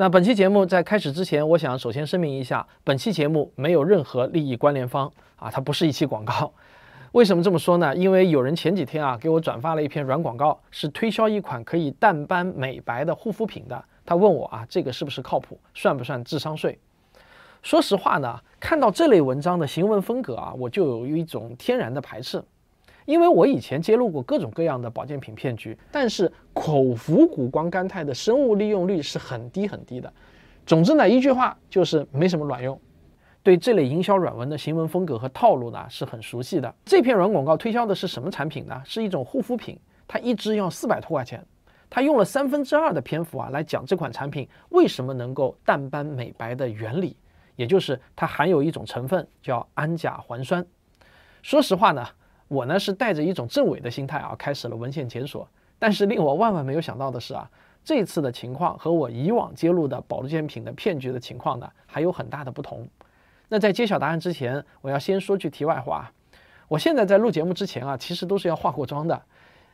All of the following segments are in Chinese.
那本期节目在开始之前，我想首先声明一下，本期节目没有任何利益关联方啊，它不是一期广告。为什么这么说呢？因为有人前几天啊给我转发了一篇软广告，是推销一款可以淡斑美白的护肤品的。他问我啊，这个是不是靠谱，算不算智商税？说实话呢，看到这类文章的行文风格啊，我就有一种天然的排斥。因为我以前揭露过各种各样的保健品骗局，但是口服谷胱甘肽的生物利用率是很低很低的。总之呢，一句话就是没什么卵用。对这类营销软文的行文风格和套路呢，是很熟悉的。这篇软广告推销的是什么产品呢？是一种护肤品，它一支要四百多块钱。它用了三分之二的篇幅啊来讲这款产品为什么能够淡斑美白的原理，也就是它含有一种成分叫氨甲环酸。说实话呢。我呢是带着一种正伪的心态啊，开始了文献检索。但是令我万万没有想到的是啊，这次的情况和我以往揭露的保健品的骗局的情况呢，还有很大的不同。那在揭晓答案之前，我要先说句题外话。我现在在录节目之前啊，其实都是要化过妆的。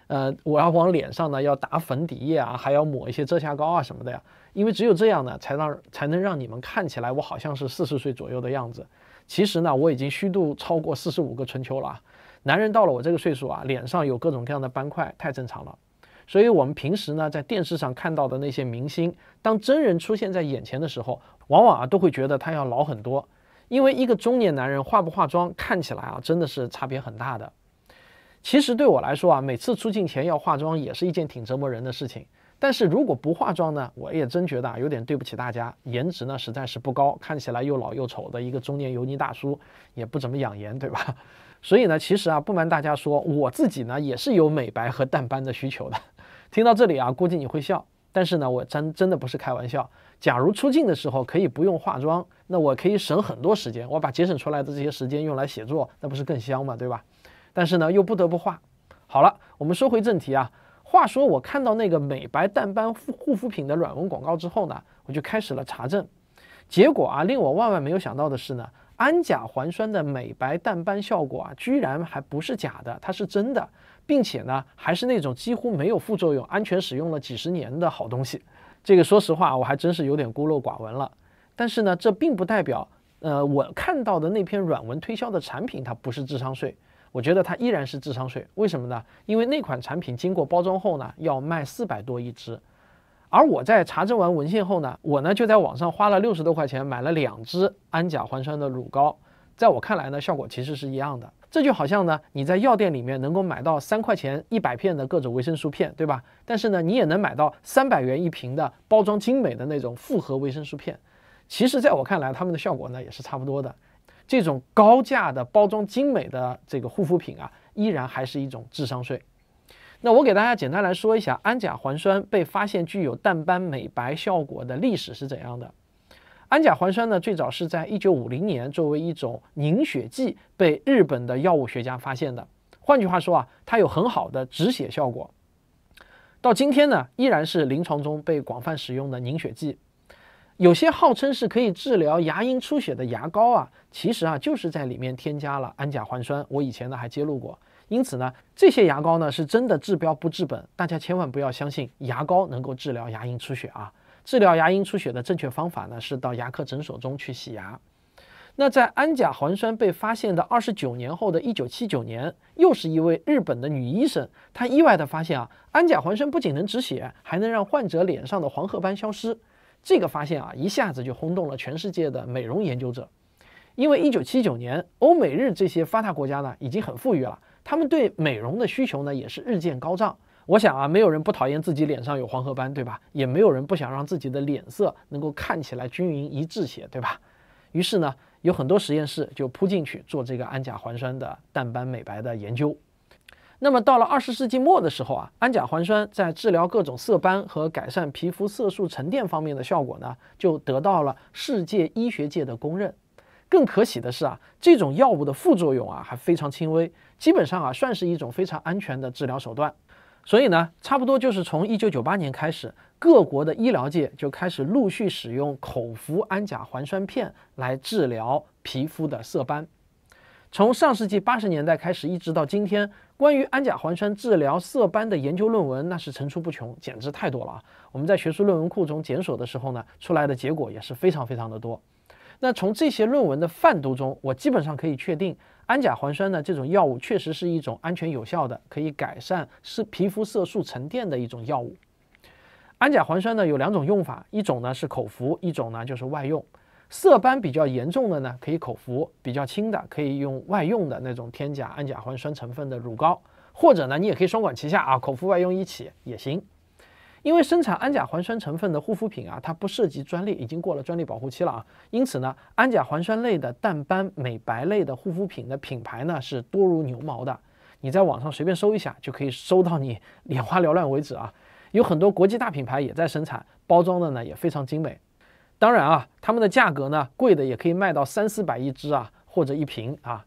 呃，我要往脸上呢要打粉底液啊，还要抹一些遮瑕膏啊什么的呀。因为只有这样呢，才让才能让你们看起来我好像是四十岁左右的样子。其实呢，我已经虚度超过四十五个春秋了啊。男人到了我这个岁数啊，脸上有各种各样的斑块，太正常了。所以，我们平时呢，在电视上看到的那些明星，当真人出现在眼前的时候，往往啊，都会觉得他要老很多。因为一个中年男人化不化妆，看起来啊，真的是差别很大的。其实对我来说啊，每次出镜前要化妆也是一件挺折磨人的事情。但是如果不化妆呢，我也真觉得啊，有点对不起大家。颜值呢，实在是不高，看起来又老又丑的一个中年油腻大叔，也不怎么养颜，对吧？所以呢，其实啊，不瞒大家说，我自己呢也是有美白和淡斑的需求的。听到这里啊，估计你会笑，但是呢，我真真的不是开玩笑。假如出镜的时候可以不用化妆，那我可以省很多时间。我把节省出来的这些时间用来写作，那不是更香嘛，对吧？但是呢，又不得不化。好了，我们说回正题啊。话说我看到那个美白淡斑护护肤品的软文广告之后呢，我就开始了查证。结果啊，令我万万没有想到的是呢。氨甲环酸的美白淡斑效果啊，居然还不是假的，它是真的，并且呢，还是那种几乎没有副作用、安全使用了几十年的好东西。这个说实话，我还真是有点孤陋寡闻了。但是呢，这并不代表，呃，我看到的那篇软文推销的产品它不是智商税，我觉得它依然是智商税。为什么呢？因为那款产品经过包装后呢，要卖四百多一支。而我在查证完文献后呢，我呢就在网上花了六十多块钱买了两支氨甲环酸的乳膏，在我看来呢，效果其实是一样的。这就好像呢，你在药店里面能够买到三块钱一百片的各种维生素片，对吧？但是呢，你也能买到三百元一瓶的包装精美的那种复合维生素片，其实在我看来，它们的效果呢也是差不多的。这种高价的包装精美的这个护肤品啊，依然还是一种智商税。那我给大家简单来说一下，氨甲环酸被发现具有淡斑美白效果的历史是怎样的？氨甲环酸呢，最早是在1950年作为一种凝血剂被日本的药物学家发现的。换句话说啊，它有很好的止血效果。到今天呢，依然是临床中被广泛使用的凝血剂。有些号称是可以治疗牙龈出血的牙膏啊，其实啊就是在里面添加了氨甲环酸。我以前呢还揭露过。因此呢，这些牙膏呢是真的治标不治本，大家千万不要相信牙膏能够治疗牙龈出血啊！治疗牙龈出血的正确方法呢是到牙科诊所中去洗牙。那在氨甲环酸被发现的二十九年后的一九七九年，又是一位日本的女医生，她意外地发现啊，氨甲环酸不仅能止血，还能让患者脸上的黄褐斑消失。这个发现啊，一下子就轰动了全世界的美容研究者，因为一九七九年，欧美日这些发达国家呢已经很富裕了。他们对美容的需求呢，也是日渐高涨。我想啊，没有人不讨厌自己脸上有黄褐斑，对吧？也没有人不想让自己的脸色能够看起来均匀一致些，对吧？于是呢，有很多实验室就扑进去做这个氨甲环酸的淡斑美白的研究。那么到了二十世纪末的时候啊，氨甲环酸在治疗各种色斑和改善皮肤色素沉淀方面的效果呢，就得到了世界医学界的公认。更可喜的是啊，这种药物的副作用啊还非常轻微，基本上啊算是一种非常安全的治疗手段。所以呢，差不多就是从1998年开始，各国的医疗界就开始陆续使用口服氨甲环酸片来治疗皮肤的色斑。从上世纪八十年代开始，一直到今天，关于氨甲环酸治疗色斑的研究论文那是层出不穷，简直太多了啊！我们在学术论文库中检索的时候呢，出来的结果也是非常非常的多。那从这些论文的泛读中，我基本上可以确定，氨甲环酸呢这种药物确实是一种安全有效的，可以改善是皮肤色素沉淀的一种药物。氨甲环酸呢有两种用法，一种呢是口服，一种呢就是外用。色斑比较严重的呢可以口服，比较轻的可以用外用的那种添加氨甲环酸成分的乳膏，或者呢你也可以双管齐下啊，口服外用一起也行。因为生产氨甲环酸成分的护肤品啊，它不涉及专利，已经过了专利保护期了啊，因此呢，氨甲环酸类的淡斑、美白类的护肤品的品牌呢是多如牛毛的，你在网上随便搜一下就可以搜到你 眼花缭乱为止啊，有很多国际大品牌也在生产，包装的呢也非常精美，当然啊，他们的价格呢贵的也可以卖到三四百一支啊或者一瓶啊。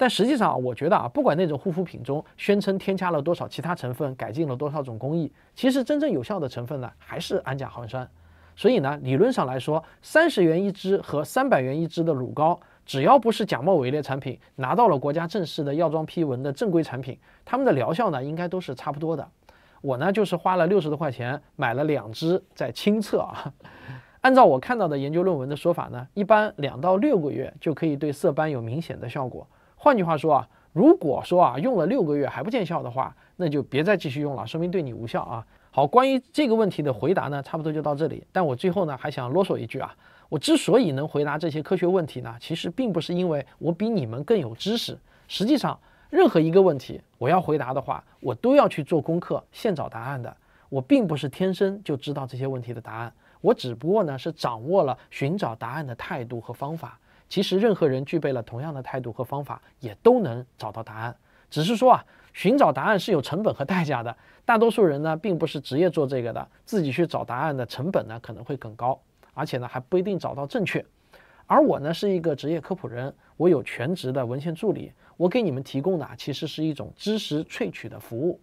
但实际上啊，我觉得啊，不管那种护肤品中宣称添加了多少其他成分，改进了多少种工艺，其实真正有效的成分呢，还是氨甲环酸。所以呢，理论上来说，三十元一支和三百元一支的乳膏，只要不是假冒伪劣产品，拿到了国家正式的药妆批文的正规产品，它们的疗效呢，应该都是差不多的。我呢，就是花了六十多块钱买了两支在亲测啊。按照我看到的研究论文的说法呢，一般两到六个月就可以对色斑有明显的效果。换句话说啊，如果说啊用了六个月还不见效的话，那就别再继续用了，说明对你无效啊。好，关于这个问题的回答呢，差不多就到这里。但我最后呢还想啰嗦一句啊，我之所以能回答这些科学问题呢，其实并不是因为我比你们更有知识。实际上，任何一个问题我要回答的话，我都要去做功课，现找答案的。我并不是天生就知道这些问题的答案，我只不过呢是掌握了寻找答案的态度和方法。其实，任何人具备了同样的态度和方法，也都能找到答案。只是说啊，寻找答案是有成本和代价的。大多数人呢，并不是职业做这个的，自己去找答案的成本呢，可能会更高，而且呢，还不一定找到正确。而我呢，是一个职业科普人，我有全职的文献助理，我给你们提供的其实是一种知识萃取的服务。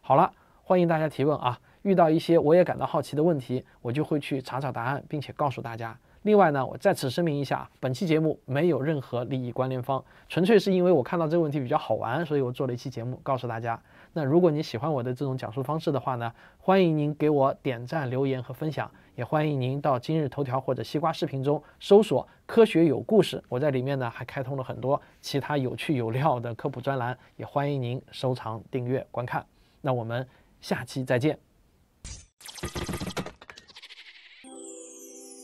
好了，欢迎大家提问啊，遇到一些我也感到好奇的问题，我就会去查找答案，并且告诉大家。另外呢，我在此声明一下，本期节目没有任何利益关联方，纯粹是因为我看到这个问题比较好玩，所以我做了一期节目告诉大家。那如果你喜欢我的这种讲述方式的话呢，欢迎您给我点赞、留言和分享，也欢迎您到今日头条或者西瓜视频中搜索“科学有故事”，我在里面呢还开通了很多其他有趣有料的科普专栏，也欢迎您收藏、订阅、观看。那我们下期再见。